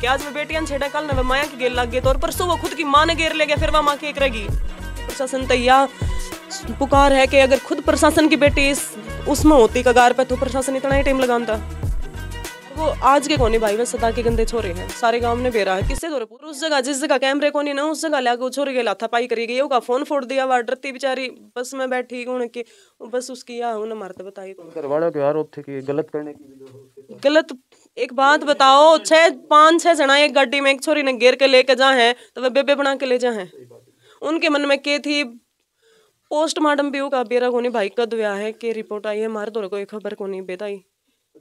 कि आज वे बेटियां छेड़ा कल न माया की गेल लग गए तो और परसों वो खुद की माँ ने घेर ले गया फिर वह माँ की एक रहेगी प्रशासन तैयार पुकार है कि अगर खुद प्रशासन की बेटी इस उसमें होती कगार पर तो प्रशासन इतना ही टाइम लगाता वो आज के कोने भाई में सदा के गंदे छोरे हैं सारे गांव ने बेरा है किससे दौरे उस जगह जिस जगह कैमरे कोने ना उस जगह लागे छोरे के लाथा पाई करी गई होगा फोन फोड़ दिया वार्डर थी बेचारी बस में बैठी हूँ कि बस उसकी या उन्हें ना मारते बताई करवाड़ा के आरोप थे कि गलत करने की गलत एक बात बताओ छह पांच छह जना एक गाड़ी में एक छोरी ने गिर के लेके जा है तो वे बेबे बना के ले जा है उनके मन में के थी पोस्टमार्टम भी का बेरा कोनी भाई कद व्या है के रिपोर्ट आई है मार तो कोई खबर कोनी बेताई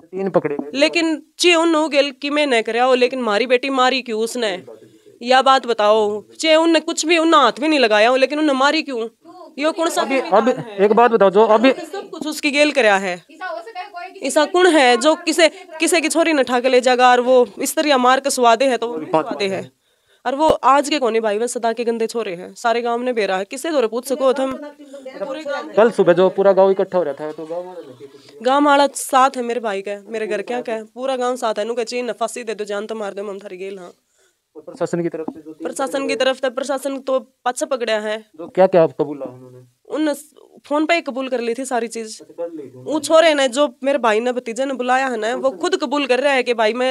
तीन पकड़े लेकिन चे उन गेल कि मैं न कराओ लेकिन मारी बेटी मारी क्यों उसने या बात बताओ चे उनने कुछ भी उन हाथ भी नहीं लगाया लेकिन उन्हें मारी क्यों यो कौन सा अभी, अभी एक बात बताओ जो तो अभी सब कुछ उसकी गेल कराया है ऐसा कुण है जो किसे किसे की छोरी न ठा के ले जाएगा और वो इस तरह मार के सुवादे है तो वो है और वो आज के कोने भाई बस सदा के गंदे छोरे हैं सारे गांव ने बेरा है किससे तो पूछ सको तो हम कल सुबह जो पूरा गांव इकट्ठा हो रहा था तो गांव वाला साथ है मेरे भाई का मेरे घर क्या का है पूरा गांव साथ है नुके फांसी दे दो जान तो मार दो मम थारी गेल हाँ प्रशासन की तरफ से प्रशासन की तरफ से प्रशासन तो पक्ष पकड़ा है तो क्या क्या कबूला उन्होंने उन फोन पे ही कबूल कर ली थी सारी चीज अच्छा, वो छोरे ने जो मेरे भाई ने भतीजे ने बुलाया है ना वो खुद कबूल कर रहा है कि भाई मैं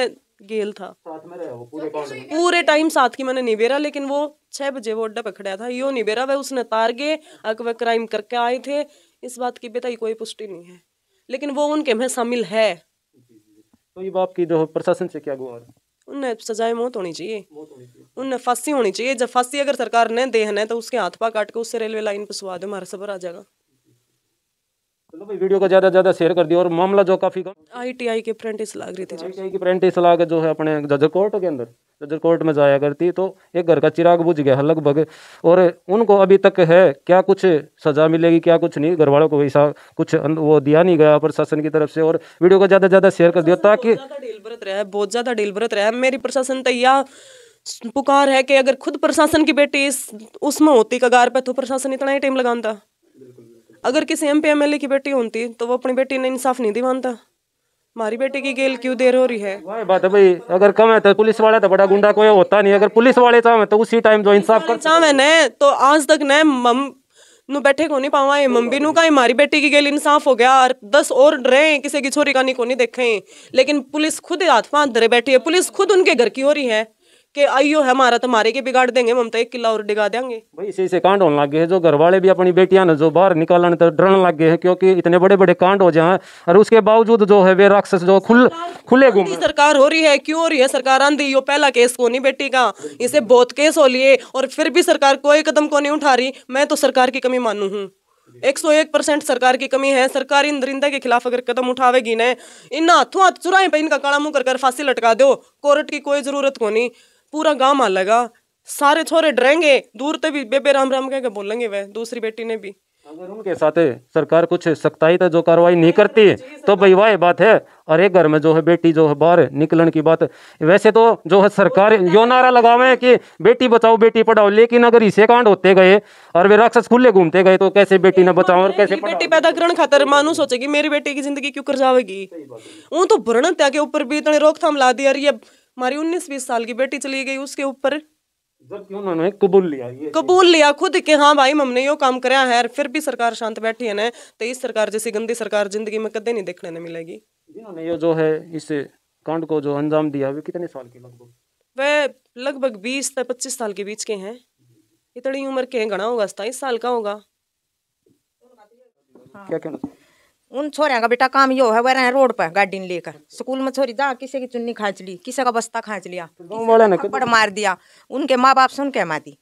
गेल था पूरे टाइम साथ की मैंने निबेरा लेकिन वो छह बजे वो अड्डा पकड़ा था यो निबेरा वह उसने तार गए वह क्राइम करके आए थे इस बात की बेटा कोई पुष्टि नहीं है लेकिन वो उनके में शामिल है तो ये बाप की जो प्रशासन से क्या गुहार उन्हें सजाए मौत होनी चाहिए उन फांसी होनी चाहिए जब फांसी अगर सरकार ने देना है तो उसके हाथ पा काट के उससे रेलवे लाइन पर सुहा दो हमारा सबर आ जाएगा चलो भाई वीडियो का ज़्यादा ज़्यादा शेयर कर दिया और मामला जो काफ़ी कम आईटीआई के अप्रेंटिस लाग रही थी आईटीआई की अप्रेंटिस लाग जो है अपने जजर कोर्ट के अंदर जजर कोर्ट में जाया करती तो एक घर का चिराग बुझ गया लगभग और उनको अभी तक है क्या कुछ सज़ा मिलेगी क्या कुछ नहीं घर वालों को वैसा कुछ वो दिया नहीं गया प्रशासन की तरफ से और वीडियो को ज़्यादा ज़्यादा शेयर कर दिया ताकि बहुत ज़्यादा डील बरत रहा है मेरी प्रशासन तैयार पुकार है कि अगर खुद प्रशासन की बेटी इस उसमें होती कगार पे तो प्रशासन इतना ही टाइम लगाता अगर किसी M P M L A की बेटी होती तो वो अपनी बेटी ने इंसाफ नहीं दिवानता हमारी बेटी की गेल क्यों देर हो रही है बात है भाई अगर कम है तो पुलिस वाला तो बड़ा गुंडा कोई होता नहीं अगर पुलिस वाले चाहे तो उसी टाइम जो इंसाफ कर चाहे न तो आज तक न मम नु बैठे को नहीं पावा है मम्मी नु का मारी बेटी की गेल इंसाफ हो गया और दस और रहे किसी की छोरी का नहीं को नहीं देखे लेकिन पुलिस खुद हाथ पांच धरे बैठी है पुलिस खुद उनके घर की हो रही है कि आइयो हमारा तो मारे के बिगाड़ देंगे हम तो एक किला और डिगा देंगे भाई इसी से कांड होने लग गए जो घर वाले भी अपनी बेटियां ने जो बाहर निकालन तो डरने लग गए हैं क्योंकि इतने बड़े बड़े कांड हो जाए और उसके बावजूद जो है वे राक्षस जो खुल खुले घूम सरकार हो रही है क्यों हो रही है सरकार आंधी यो पहला केस को नहीं बेटी का इसे बहुत केस हो लिए और फिर भी सरकार कोई कदम को नहीं उठा रही मैं तो सरकार की कमी मानू हूँ एक सौ एक परसेंट सरकार की कमी है सरकार इन दरिंदा के खिलाफ अगर कदम उठावेगी ना इन हाथों हाथ चुराए पे इनका काला मुंह कर फांसी लटका दो कोर्ट की कोई जरूरत को नहीं पूरा गांव आ लगा सारे छोरे डरेंगे दूर तक भी बेबे राम राम कह के बोलेंगे वह दूसरी बेटी ने भी अगर उनके साथ सरकार कुछ सख्ताई था जो कार्रवाई नहीं करती तो भाई वाह बात है और एक घर में जो है बेटी जो है बाहर निकलने की बात वैसे तो जो है सरकार यो नारा लगावे कि बेटी बचाओ बेटी पढ़ाओ लेकिन अगर इसे कांड होते गए और वे राक्षस खुले घूमते गए तो कैसे बेटी ने बचाओ और कैसे बेटी पैदा करने खातर मानू सोचेगी मेरी बेटी की जिंदगी क्यों कर जाएगी वो तो भरण त्याग के ऊपर भी इतने रोकथाम ला दी और ये हमारी उन्नीस बीस साल की बेटी चली गई उसके ऊपर उन्होंने कबूल लिया ये कबूल लिया खुद के हाँ भाई हमने यो काम कराया है फिर भी सरकार शांत बैठी है ना तो इस सरकार जैसी गंदी सरकार जिंदगी में कदे नहीं देखने मिलेगी जिन्होंने ये जो है इस कांड को जो अंजाम दिया वे कितने साल के लगभग वह लगभग बीस से पच्चीस साल के बीच के हैं इतनी उम्र के घना होगा सताईस साल का होगा हाँ। क्या कहना उन छोरिया का बेटा काम यो है वह रहे रोड पर गाड़ी लेकर स्कूल में छोरी जा किसी की चुन्नी खाँच ली किसी का बस्ता खाँच लिया तो थप्पड़ मार दिया उनके माँ बाप सुन के दी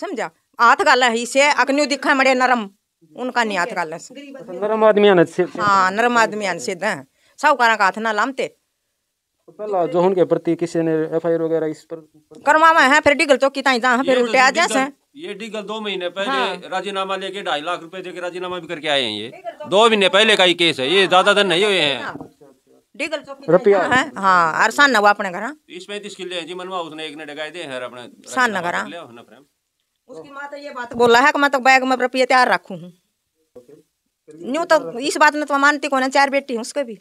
समझा हाथ गाल है इसे अग्नि दिखा मरे नरम उनका नहीं हाथ गाल तो नरम आदमी हाँ नरम आदमी से सब कारा का हाथ ना लामते तो पहला जो उनके प्रति किसी ने एफआईआर वगैरह इस पर करवा है फिर डिगल चौकी ताई जहाँ फिर उल्टे आ जाए ये डीगल दो महीने पहले हाँ। राजीनामा लेके ढाई लाख रुपए देके राजीनामा भी करके आए हैं ये दो महीने पहले का ही केस है ये ज्यादा दिन नहीं हुए हैं है हाँ, हाँ, हाँ अपने घर हाँ। तीस पैंतीस किले है जी मनवा उसने एक ने डगाए दे अपने सान नगर उसकी माँ तो ये बात बोला है कि मैं तो बैग में तैयार रखू हूँ यूँ तो इस बात में तो मानती को चार बेटी हूँ उसके भी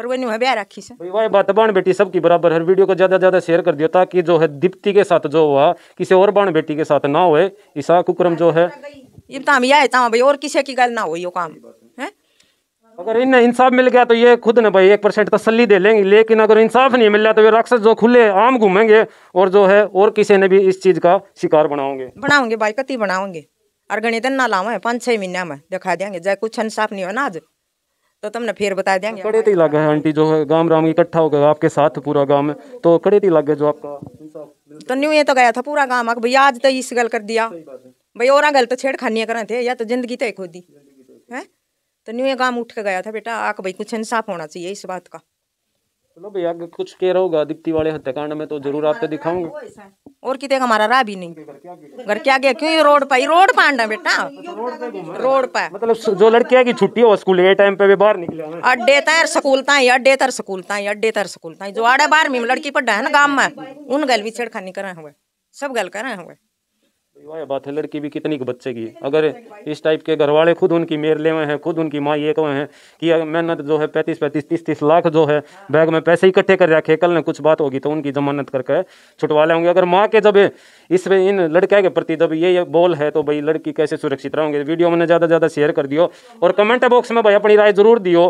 पर वो नहीं ब्याह रखी से भाई बात बाण बेटी सबकी बराबर हर वीडियो को ज़्यादा ज़्यादा शेयर कर दियो ताकि जो है दीप्ति के साथ जो हुआ किसी और बाण बेटी के साथ ना होए ईसा कुकरम जो है ये ताम या है ताम भाई और किसी की गल ना हो यो काम है अगर इन्हें इंसाफ मिल गया तो ये खुद ना भाई एक परसेंट तसली दे लेंगे लेकिन अगर इंसाफ नहीं मिल रहा तो ये राक्षस जो खुले आम घूमेंगे और जो है और किसी ने भी इस चीज का शिकार बनाओगे बनाओगे भाई कति बनाओगे अर्गणित ना लावा है पाँच छह महीने में दिखा देंगे जय कुछ इंसाफ नहीं हो ना आज तो तुम तुमने फिर बता देंगे कड़े ती लागे आंटी जो है गांव राम इकट्ठा हो गया आपके साथ पूरा गांव में तो कड़े ती लागे जो आपका तो न्यू ये तो गया था पूरा गांव भाई आज तो इस गल कर दिया भाई और गल तो छेड़खानियाँ करा थे या तो जिंदगी तो खो दी है तो, तो न्यू ये गांव उठ के गया था बेटा आक भाई कुछ इंसाफ होना चाहिए इस बात का चलो भैया कुछ कह रहा होगा दीप्ति वाले हत्याकांड में तो जरूर आपको दिखाऊंगा और कितने का हमारा रहा भी नहीं घर के आगे क्यों रोड पर रोड पर आना बेटा रोड पर मतलब जो लड़कियां की छुट्टी हो स्कूल ये टाइम पे भी बाहर निकले अड्डे तर स्कूल ताई अड्डे तर स्कूल ताई अड्डे तर स्कूल ताई जो आड़े बार में लड़की पढ़ा है ना गाँव में उन गल भी छेड़खानी करे हुए सब गल करे हुए वाह तो बात है लड़की भी कितनी बच्चे की अगर इस टाइप के घर वाले खुद उनकी मेर ले हुए हैं खुद उनकी माँ ये कहे हैं कि मेहनत जो है पैंतीस पैंतीस तीस तीस लाख जो है बैग में पैसे इकट्ठे कर रखे कल ने कुछ बात होगी तो उनकी जमानत करके छुटवा लेंगे अगर माँ के जब इस पर इन लड़के के प्रति जब ये बोल है तो भाई लड़की कैसे सुरक्षित रहोगे वीडियो मैंने ज़्यादा से ज़्यादा शेयर कर दियो और कमेंट बॉक्स में भाई अपनी राय जरूर दियो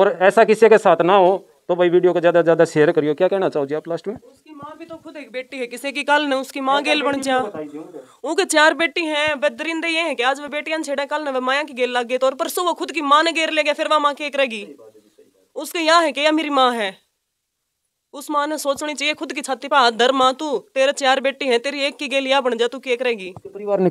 और ऐसा किसी के साथ ना हो तो भाई वीडियो को ज़्यादा से ज़्यादा शेयर करियो क्या कहना चाहोगे आप लास्ट में माँ भी तो खुद एक बेटी है किसी की कल ने उसकी माँ गेल बन जा उनके चार बेटी हैं वे दरिंदे ये हैं कि आज वे बेटियां छेड़ा कल ने वे माया की गेल लग गए तो और परसों वो खुद की माँ ने गेर ले गया फिर वह माँ की एक रहेगी उसके यहाँ है कि यह मेरी माँ है उस माँ ने सोचनी चाहिए खुद की छाती पर हाथ धर माँ तू तेरे चार बेटी है तेरी एक की गेल या बन जा तू की एक रहेगी परिवार ने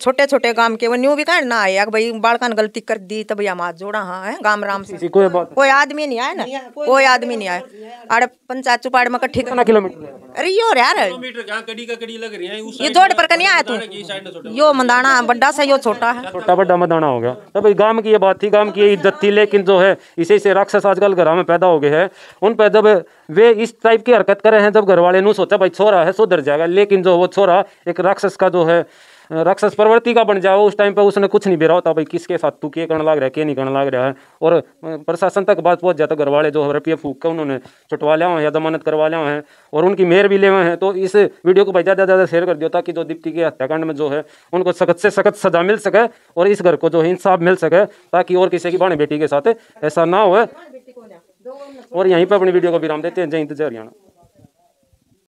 छोटे छोटे गांव के वो न्यू भी कहे ना आया भाई बाड़कान गलती कर दी तब भैया हाथ जोड़ा हाँ है गांव राम से कोई कोई आदमी नहीं आया ना कोई आदमी नहीं आया अरे पंचायत चुपाड़ में कट्ठी करना किलोमीटर अरे यो यार ये जोड़ पर नहीं आया तू यो मंदाना बड्डा सा यो छोटा है छोटा बड्डा मंदाना हो गया तो भाई गांव की ये बात थी गांव की ये इज्जत थी लेकिन जो है इसे इसे राक्षस आजकल घर में पैदा हो गए हैं उन पर जब वे इस टाइप की हरकत कर रहे हैं जब घर वाले ने सोचा भाई छोरा है सुधर जाएगा लेकिन जो वो छोरा एक राक्षस का जो है राक्षस प्रवृत्ति का बन जाओ उस टाइम पर उसने कुछ नहीं बिरा होता भाई किसके साथ तू के करने लग रहा है के नहीं करने लग रहा है और प्रशासन तक बात बहुत जाता तो घर वाले जो रपिया फूक के उन्होंने छुटवा लिया हैं या जमानत करवा लिया हैं और उनकी मेयर भी ले हुए हैं तो इस वीडियो को भाई ज़्यादा ज़्यादा शेयर कर दिया ताकि जो दीप्ति के हत्याकांड में जो है उनको सख्त से सख्त सजा मिल सके और इस घर को जो है इंसाफ मिल सके ताकि और किसी की बाणी बेटी के साथ ऐसा ना हो और यहीं पर अपनी वीडियो को विराम देते हैं जय हिंद जय हरियाणा